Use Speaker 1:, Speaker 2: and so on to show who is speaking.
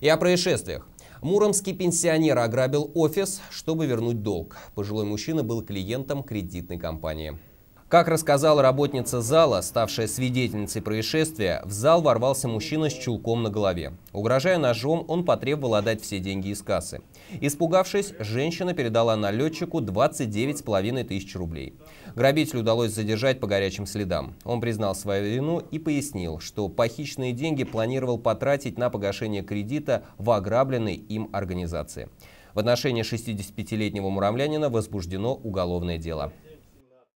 Speaker 1: И о происшествиях. Муромский пенсионер ограбил офис, чтобы вернуть долг. Пожилой мужчина был клиентом кредитной компании. Как рассказала работница зала, ставшая свидетельницей происшествия, в зал ворвался мужчина с чулком на голове. Угрожая ножом, он потребовал отдать все деньги из кассы. Испугавшись, женщина передала налетчику 29,5 тысяч рублей. Грабителю удалось задержать по горячим следам. Он признал свою вину и пояснил, что похищенные деньги планировал потратить на погашение кредита в ограбленной им организации. В отношении 65-летнего муромлянина возбуждено уголовное дело.